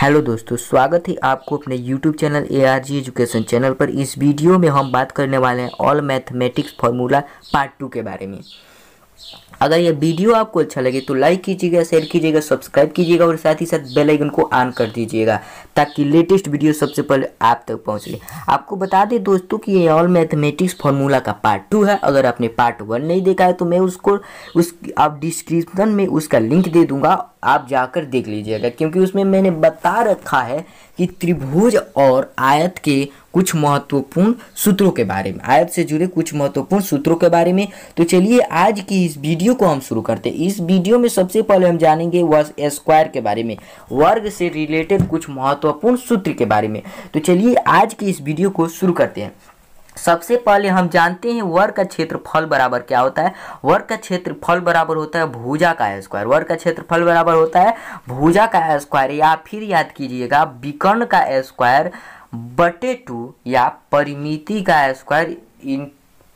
hello दोस्तों स्वागत है आपको अपने YouTube channel A R G education channel पर इस वीडियो में हम बात करने वाले हैं all mathematics formula part two के बारे में अगर यह वीडियो आपको अच्छा लगे तो लाइक कीजिएगा शेयर कीजिएगा सब्सक्राइब कीजिएगा और साथ ही साथ बेल आइकन को ऑन कर दीजिएगा ताकि लेटेस्ट वीडियो सबसे पहले आप तक पहुंच ले आपको बता दें दोस्तों कि ये ऑल मैथमेटिक्स फार्मूला का पार्ट टू है अगर आपने पार्ट वन नहीं देखा है तो मैं उसको उस आप डिस्क्रिप्शन में उसका लिंक दे दूंगा आप जाकर देख लीजिएगा क्योंकि उसमें मैंने बता रखा है कि त्रिभुज और आयत के कुछ महत्वपूर्ण सूत्रों के बारे में आयत से जुड़े कुछ महत्वपूर्ण सूत्रों के बारे में तो चलिए आज की इस वीडियो को हम शुरू करते हैं इस वीडियो में सबसे पहले हम जानेंगे वर्ग स्क्वायर के बारे में वर्ग से रिलेटेड कुछ महत्वपूर्ण सूत्र के बारे में तो चलिए आज की इस वीडियो को शुरू करते हैं सबसे पहले हम जानते हैं वर्ग का क्षेत्रफल बराबर क्या होता है वर्ग का क्षेत्रफल बराबर होता है भुजा का स्क्वायर वर्ग का क्षेत्रफल बराबर होता है भुजा का स्क्वायर या फिर याद कीजिएगा विकर्ण का स्क्वायर बटे टू या परिमिति का स्क्वायर इन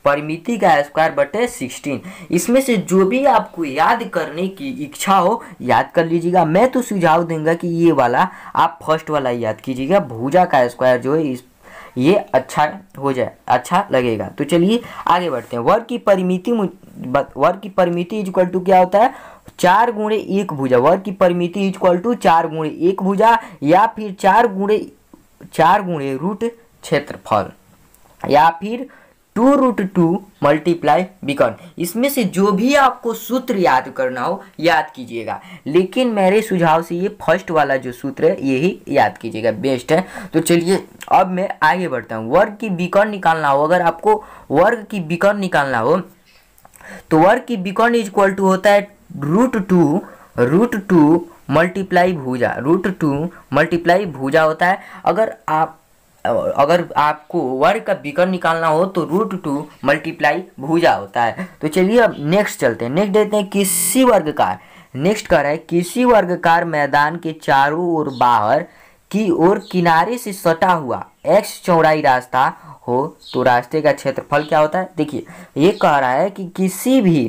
परिमिति का स्क्वायर बटे सिक्सटीन इसमें से जो भी आपको याद करने की इच्छा हो याद कर लीजिएगा मैं तो सुझाव दूंगा कि ये वाला आप फर्स्ट वाला याद कीजिएगा भुजा का स्क्वायर जो है इस ये अच्छा हो जाए अच्छा लगेगा तो चलिए आगे बढ़ते हैं वर्ग की परिमिति वर्ग की परिमिति इज इक्वल टू क्या होता है चार गुणे एक भुजा वर्ग की परिमिति इक्वल टू चार गुणे एक भुजा या फिर चार गुणे चार गुणे रूट क्षेत्रफल या फिर टू रूट टू मल्टीप्लाई बिकॉन इसमें से जो भी आपको सूत्र याद करना हो याद कीजिएगा लेकिन मेरे सुझाव से ये फर्स्ट वाला जो सूत्र है यही याद कीजिएगा बेस्ट है तो चलिए अब मैं आगे बढ़ता हूँ वर्ग की विकर्ण निकालना हो अगर आपको वर्ग की विकर्ण निकालना हो तो वर्ग की इज इक्वल टू होता है root two root two multiply भूजा रूट टू मल्टीप्लाई भूजा होता है अगर आप अगर आपको वर्ग का बिकर निकालना हो तो रूट टू मल्टीप्लाई भूजा होता है तो चलिए अब नेक्स्ट चलते हैं नेक्स्ट देते हैं किसी वर्ग का नेक्स्ट कर है किसी वर्गकार मैदान के चारों ओर बाहर की ओर किनारे से सटा हुआ एक्स चौड़ाई रास्ता हो तो रास्ते का क्षेत्रफल क्या होता है देखिए ये कह रहा है कि किसी भी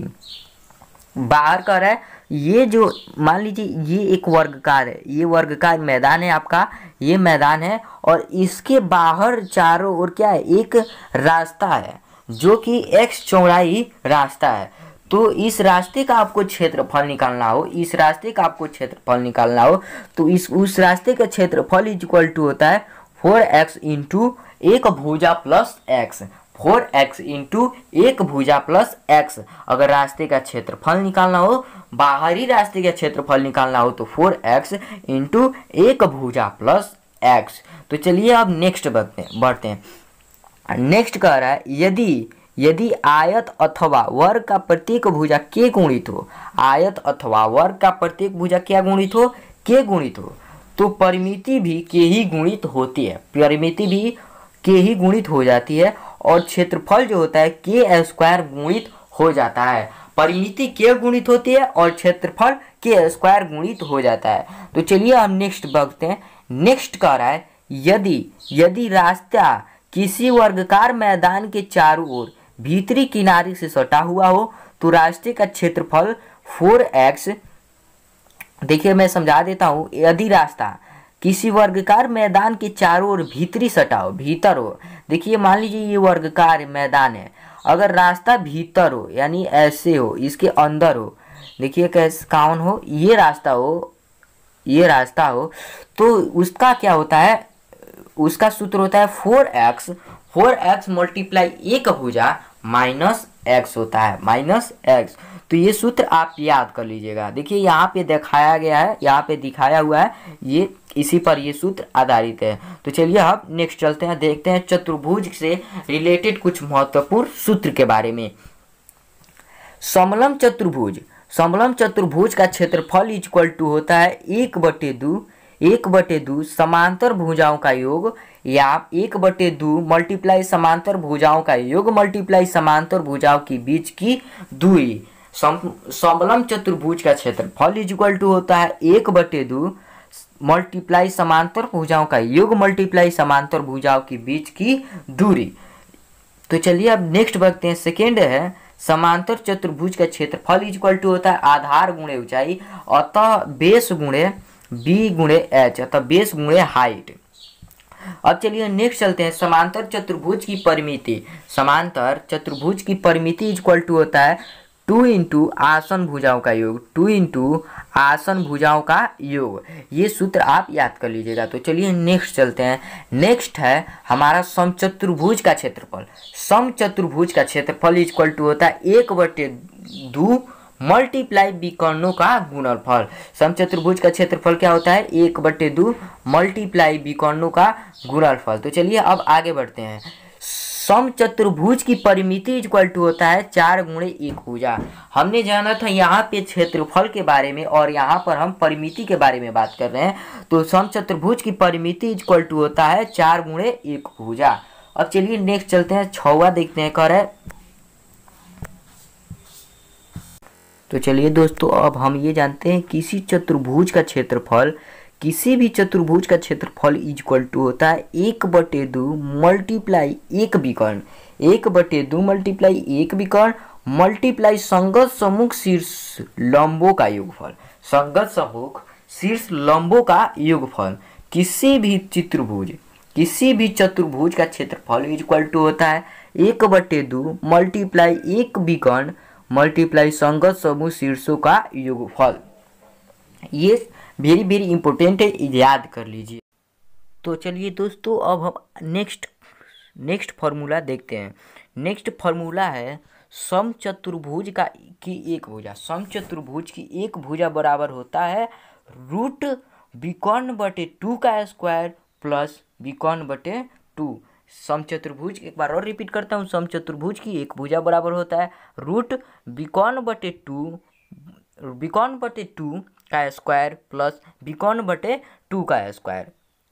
बाहर कह रहा है ये जो मान लीजिए ये एक वर्गकार है ये वर्गकार मैदान है आपका ये मैदान है और इसके बाहर चारों ओर क्या है एक रास्ता है जो कि एक्स चौड़ाई रास्ता है तो इस रास्ते का आपको क्षेत्रफल निकालना हो इस रास्ते का आपको क्षेत्रफल निकालना हो तो इस उस रास्ते का क्षेत्रफल इज इक्वल टू होता है फोर एक्स इंटू एक भूजा plus x four x into एक भूजा प्लस एक्स अगर रास्ते का क्षेत्रफल निकालना हो बाहरी रास्ते का क्षेत्रफल निकालना हो तो फोर एक्स इंटू एक भूजा प्लस एक्स तो चलिए अब नेक्स्ट बढ़ते हैं बढ़ते हैं नेक्स्ट कह रहा है यदि यदि आयत अथवा वर्ग का प्रत्येक भुजा के गुणित हो आयत अथवा वर्ग का प्रत्येक भुजा क्या गुणित हो के गुणित हो तो परिमिति भी के ही गुणित होती है परिमिति भी के ही गुणित हो जाती है और क्षेत्रफल जो होता है के स्क्वायर गुणित हो जाता है परिमिति के गुणित होती है और क्षेत्रफल के स्क्वायर गुणित हो जाता है तो चलिए हम नेक्स्ट बढ़ते हैं नेक्स्ट कह रहा है यदि यदि रास्ता किसी वर्गकार मैदान के चारों ओर भीतरी किनारे से सटा हुआ हो तो रास्ते का क्षेत्रफल फोर एक्स देखिए मैं समझा देता हूँ यदि रास्ता किसी वर्गकार मैदान के चारों ओर भीतरी सटा हो भीतर हो देखिए मान लीजिए ये वर्गकार मैदान है अगर रास्ता भीतर हो यानी ऐसे हो इसके अंदर हो देखिए कैसे कौन हो ये रास्ता हो ये रास्ता हो तो उसका क्या होता है उसका सूत्र होता है four x four x multiply a का भुजा माइनस एक्स होता है माइनस एक्स तो ये सूत्र आप याद कर लीजिएगा देखिए यहाँ पे दिखाया गया है यहाँ पे दिखाया हुआ है ये इसी पर ये सूत्र आधारित है तो चलिए अब नेक्स्ट चलते हैं देखते हैं चतुर्भुज से रिलेटेड कुछ महत्वपूर्ण सूत्र के बारे में समलम चतुर्भुज समलम चतुर्भुज का क्षेत्रफल इक्वल टू होता है एक बटे दू एक बटे दू समांतर भुजाओं का योग या एक बटे दो मल्टीप्लाई समांतर भुजाओं का योग मल्टीप्लाई समांतर भुजाओं के बीच की दूरी समलम चतुर्भुज का क्षेत्रफल इज इक्वल टू होता है एक बटे दो मल्टीप्लाई समांतर भुजाओं का योग मल्टीप्लाई समांतर भुजाओं के बीच की दूरी तो चलिए अब नेक्स्ट बढ़ते हैं सेकेंड है समांतर चतुर्भुज का क्षेत्रफल इज इक्वल टू होता है आधार गुणे ऊंचाई अतः बेस गुणे बी गुणे एच अतः बेस गुणे हाइट अब चलिए नेक्स्ट चलते हैं समांतर चतुर्भुज की परिमिति समांतर चतुर्भुज की परिमिति इक्वल टू होता है टू इंटू आसन भुजाओं का योग टू इंटू आसन भुजाओं का योग ये सूत्र आप याद कर लीजिएगा तो चलिए नेक्स्ट चलते हैं नेक्स्ट है हमारा समचतुर्भुज का क्षेत्रफल समचतुर्भुज का क्षेत्रफल इक्वल टू होता है एक बटे दू मल्टीप्लाई विकर्णों का गुणनफल समचतुर्भुज का क्षेत्रफल क्या होता है एक बट्टे दो मल्टीप्लाई विकर्णों का गुणनफल तो चलिए अब आगे बढ़ते हैं समचतुर्भुज की परिमिति इक्वल टू होता है चार गुणे एक भुजा हमने जाना था यहाँ पे क्षेत्रफल के बारे में और यहाँ पर हम परिमिति के बारे में बात कर रहे हैं तो समचतुर्भुज की परिमिति इक्वल टू होता है चार गुणे एक भुजा अब चलिए नेक्स्ट चलते हैं छवा देखते हैं कर है तो चलिए दोस्तों अब हम ये जानते हैं किसी चतुर्भुज का क्षेत्रफल किसी भी चतुर्भुज का क्षेत्रफल इज इक्वल टू होता है एक बटे दो मल्टीप्लाई एक विकर्ण एक बटे दो मल्टीप्लाई एक विकर्ण मल्टीप्लाई संगत समूह शीर्ष लंबों का योगफल संगत समूह शीर्ष लंबों का योगफल किसी भी चतुर्भुज किसी भी चतुर्भुज का क्षेत्रफल इज इक्वल टू होता है एक बटे दो मल्टीप्लाई एक विकर्ण मल्टीप्लाई संगत समूह शीर्षों का युगफल ये वेरी वेरी इंपॉर्टेंट है याद कर लीजिए तो चलिए दोस्तों अब हम नेक्स्ट नेक्स्ट फार्मूला देखते हैं नेक्स्ट फार्मूला है सम चतुर्भुज का की एक भुजा सम चतुर्भुज की एक भुजा बराबर होता है रूट बिकॉन बटे टू का स्क्वायर प्लस बिकॉन बटे टू समचतुर्भुज एक बार और रिपीट करता हूँ समचतुर्भुज की एक भुजा बराबर होता है रूट बिकॉन बटे टू बिकॉन बटे टू का स्क्वायर प्लस बिकॉन बटे टू का स्क्वायर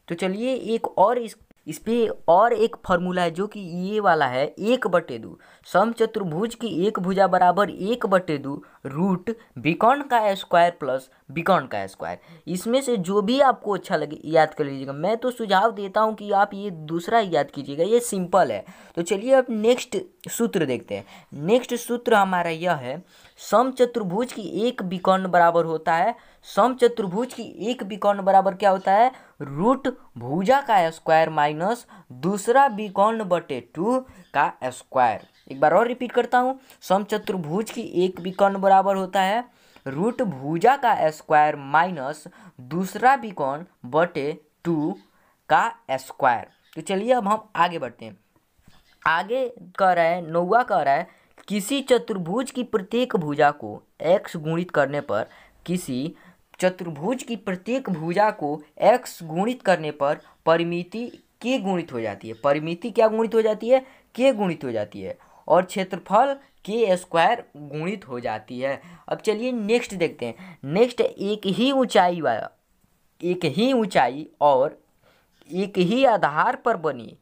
तो चलिए एक और इस इस पर और एक फार्मूला है जो कि ये वाला है एक बटे दो समचतुर्भुज की एक भुजा बराबर एक बटे दो रूट बिकॉन का स्क्वायर प्लस बिकॉन का स्क्वायर इसमें से जो भी आपको अच्छा लगे याद कर लीजिएगा मैं तो सुझाव देता हूँ कि आप ये दूसरा याद कीजिएगा ये सिंपल है तो चलिए अब नेक्स्ट सूत्र देखते हैं नेक्स्ट सूत्र हमारा यह है सम चतुर्भुज की एक बिकॉन बराबर होता है सम चतुर्भुज की एक बिकॉन बराबर क्या होता है रूट भुजा का स्क्वायर माइनस दूसरा बिकॉन बटे टू का स्क्वायर एक बार और रिपीट करता हूँ सम चतुर्भुज की एक बिकॉन बराबर बराबर होता है रूट भुजा का स्क्वायर माइनस दूसरा भी बटे टू का स्क्वायर तो चलिए अब हम आगे बढ़ते हैं आगे कह रहा है नौवा कह रहा है किसी चतुर्भुज की प्रत्येक भुजा को एक्स गुणित करने पर किसी चतुर्भुज की प्रत्येक भुजा को एक्स गुणित करने पर परिमिति के गुणित हो जाती है परिमिति क्या गुणित हो जाती है के गुणित हो जाती है और क्षेत्रफल के स्क्वायर गुणित हो जाती है अब चलिए नेक्स्ट देखते हैं नेक्स्ट एक ही ऊंचाई वाला एक ही ऊंचाई और एक ही आधार पर बनी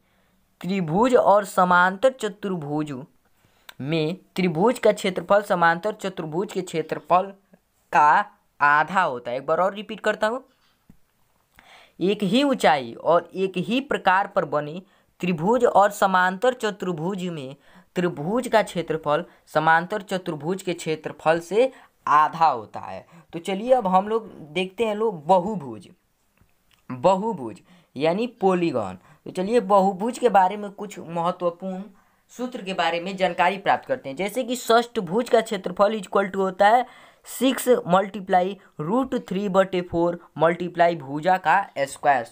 त्रिभुज और समांतर चतुर्भुज में त्रिभुज का क्षेत्रफल समांतर चतुर्भुज के क्षेत्रफल का आधा होता है एक बार और रिपीट करता हूँ एक ही ऊंचाई और एक ही प्रकार पर बनी त्रिभुज और समांतर चतुर्भुज में त्रिभुज का क्षेत्रफल समांतर चतुर्भुज के क्षेत्रफल से आधा होता है तो चलिए अब हम लोग देखते हैं लोग बहुभुज बहुभुज यानी पोलीगॉन तो चलिए बहुभुज के बारे में कुछ महत्वपूर्ण सूत्र के बारे में जानकारी प्राप्त करते हैं जैसे कि षष्ठभुज का क्षेत्रफल इक्वल टू होता है सिक्स मल्टीप्लाई रूट थ्री बटे फोर मल्टीप्लाई भूजा का स्क्वायर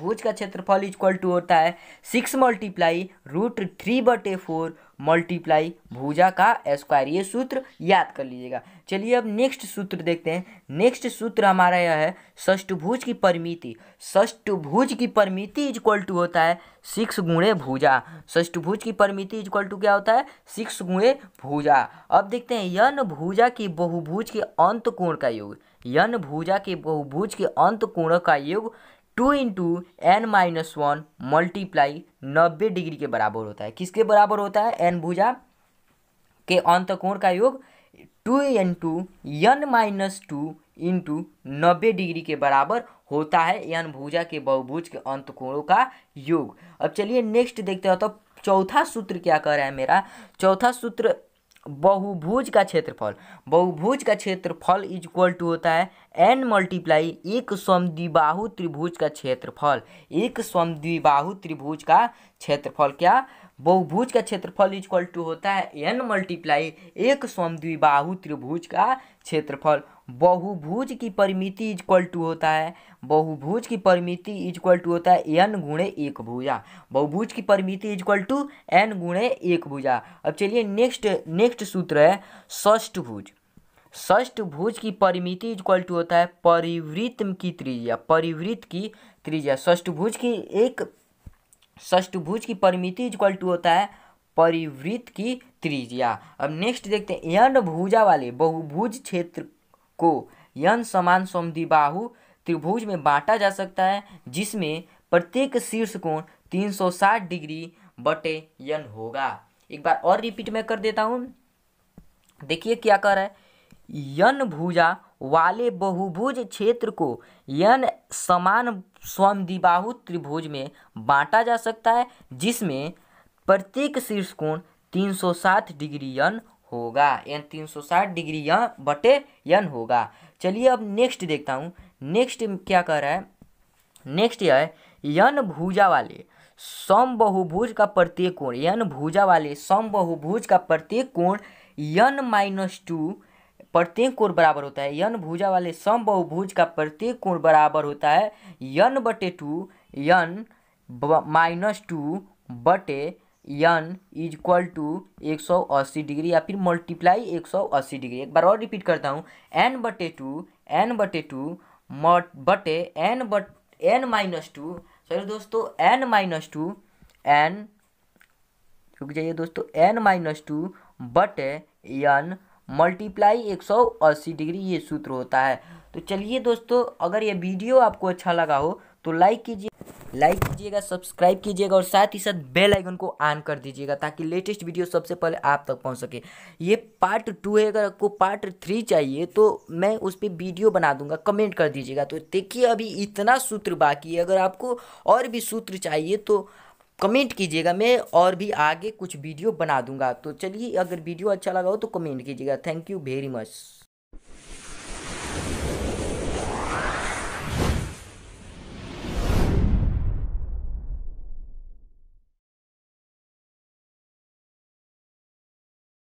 भूज का क्षेत्रफल इक्वल टू होता है सिक्स मल्टीप्लाई रूट थ्री बटे फोर मल्टीप्लाई भूजा का स्क्वायर ये सूत्र याद कर लीजिएगा चलिए अब नेक्स्ट सूत्र देखते हैं नेक्स्ट सूत्र हमारा यह है षष्टभुज की परिमिति ष्टभुज की परिमिति इज इक्वल टू होता है सिक्स गुणे भुजा षष्टभुज की परिमिति इज इक्वल टू क्या होता है सिक्स गुणे भुजा अब देखते हैं यन भुजा की बहुभुज के अंत कोण का योग यन भुजा के बहुभुज के अंत कोण का योग two into n minus one multiply नब्बे डिग्री के बराबर होता है किसके बराबर होता है एन भुजा के अंत कोण का योग two n two n minus two into नब्बे डिग्री के बराबर होता है यन भुजा के बहुभुज के अंत कोणों का योग अब चलिए नेक्स्ट देखते हैं तो चौथा सूत्र क्या कह रहा है मेरा चौथा सूत्र बहुभुज का क्षेत्रफल बहुभुज का क्षेत्रफल इज इक्वल टू होता है एन मल्टीप्लाई एक समद्विबाहु त्रिभुज का क्षेत्रफल एक समद्विबाहु त्रिभुज का क्षेत्रफल क्या बहुभुज का क्षेत्रफल इक्वल टू होता है एन मल्टीप्लाई एक द्विबाहु त्रिभुज का क्षेत्रफल बहुभुज की परिमिति इक्वल टू होता है बहुभुज की परिमिति इक्वल टू होता है एन गुणे एक भुजा बहुभुज की परिमिति इक्वल टू एन गुणे एक भुजा अब चलिए नेक्स्ट नेक्स्ट सूत्र है षष्ठभुज भुज की परिमिति इक्वल टू होता है परिवृत्त की त्रिज्या परिवृत्त की त्रिज्या भुज की एक षष्टभुज की परिमिति इक्वल टू होता है परिवृत्त की त्रिज्या अब नेक्स्ट देखते हैं यन भुजा वाले बहुभुज क्षेत्र को यन समान समिबाहु त्रिभुज में बांटा जा सकता है जिसमें प्रत्येक शीर्ष कोण 360 डिग्री बटे यन होगा एक बार और रिपीट में कर देता हूँ देखिए क्या कर रहा है यन भुजा वाले बहुभुज क्षेत्र को यन समान स्वमदिबाहु त्रिभुज में बांटा जा सकता है जिसमें प्रत्येक शीर्षकोण 360 डिग्री यन होगा यन 360 डिग्री यन बटे यन होगा चलिए अब नेक्स्ट देखता हूँ नेक्स्ट क्या कह रहा है नेक्स्ट यह है यन भुजा वाले सम बहुभुज का प्रत्येक कोण यन भुजा वाले सम बहुभुज का प्रत्येक कोण यन माइनस टू प्रत्येक कोण बराबर होता है यन भुजा वाले सम बहुभुज का प्रत्येक कोण बराबर होता है यन बटे टू यन माइनस टू बटे यन इज इक्वल टू एक सौ अस्सी डिग्री या फिर मल्टीप्लाई एक सौ अस्सी डिग्री एक बार और रिपीट करता हूँ एन बटे टू एन बटे टू बटे एन बट एन माइनस टू सॉरी दोस्तों एन माइनस टू एन रुक जाइए दोस्तों एन माइनस टू बटे यन मल्टीप्लाई एक सौ अस्सी डिग्री ये सूत्र होता है तो चलिए दोस्तों अगर ये वीडियो आपको अच्छा लगा हो तो लाइक कीजिए लाइक कीजिएगा सब्सक्राइब कीजिएगा और साथ ही साथ बेल आइकन को ऑन कर दीजिएगा ताकि लेटेस्ट वीडियो सबसे पहले आप तक पहुंच सके ये पार्ट टू है अगर आपको पार्ट थ्री चाहिए तो मैं उस पर वीडियो बना दूंगा कमेंट कर दीजिएगा तो देखिए अभी इतना सूत्र बाकी है अगर आपको और भी सूत्र चाहिए तो कमेंट कीजिएगा मैं और भी आगे कुछ वीडियो बना दूंगा तो चलिए अगर वीडियो अच्छा लगा हो तो कमेंट कीजिएगा थैंक यू वेरी मच